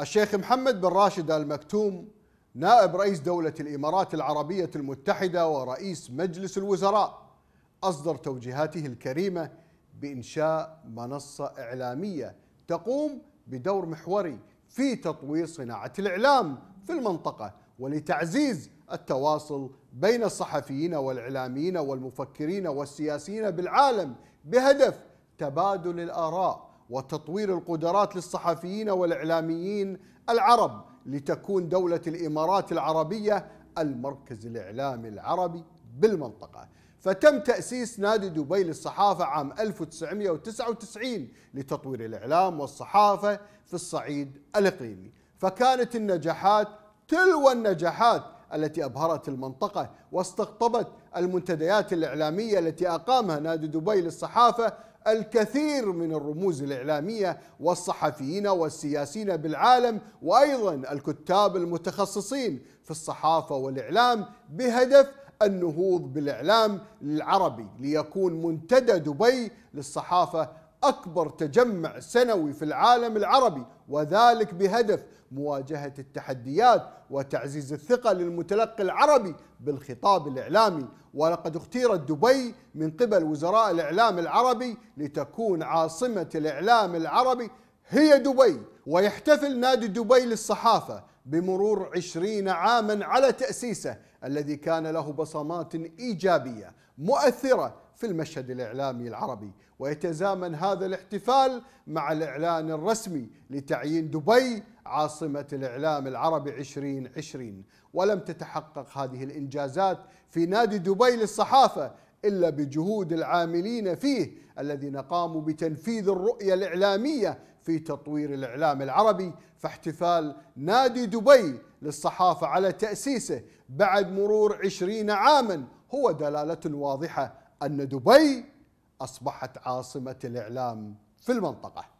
الشيخ محمد بن راشد آل مكتوم نائب رئيس دولة الإمارات العربية المتحدة ورئيس مجلس الوزراء أصدر توجيهاته الكريمة بإنشاء منصة إعلامية تقوم بدور محوري في تطوير صناعة الإعلام في المنطقة ولتعزيز التواصل بين الصحفيين والإعلاميين والمفكرين والسياسيين بالعالم بهدف تبادل الآراء وتطوير القدرات للصحفيين والإعلاميين العرب لتكون دولة الإمارات العربية المركز الإعلامي العربي بالمنطقة فتم تأسيس نادي دبي للصحافة عام 1999 لتطوير الإعلام والصحافة في الصعيد الإقليمي فكانت النجاحات تلو النجاحات التي أبهرت المنطقة واستقطبت المنتديات الإعلامية التي أقامها نادي دبي للصحافة الكثير من الرموز الإعلامية والصحفيين والسياسيين بالعالم وأيضا الكتاب المتخصصين في الصحافة والإعلام بهدف النهوض بالإعلام العربي ليكون منتدى دبي للصحافة أكبر تجمع سنوي في العالم العربي وذلك بهدف مواجهة التحديات وتعزيز الثقة للمتلقي العربي بالخطاب الإعلامي ولقد اختيرت دبي من قبل وزراء الإعلام العربي لتكون عاصمة الإعلام العربي هي دبي ويحتفل نادي دبي للصحافة بمرور عشرين عاما على تأسيسه الذي كان له بصمات إيجابية مؤثرة في المشهد الإعلامي العربي ويتزامن هذا الاحتفال مع الإعلان الرسمي لتعيين دبي عاصمة الإعلام العربي 2020 ولم تتحقق هذه الإنجازات في نادي دبي للصحافة إلا بجهود العاملين فيه الذين قاموا بتنفيذ الرؤية الإعلامية في تطوير الإعلام العربي فاحتفال نادي دبي للصحافة على تأسيسه بعد مرور عشرين عاما هو دلالة واضحة أن دبي أصبحت عاصمة الإعلام في المنطقة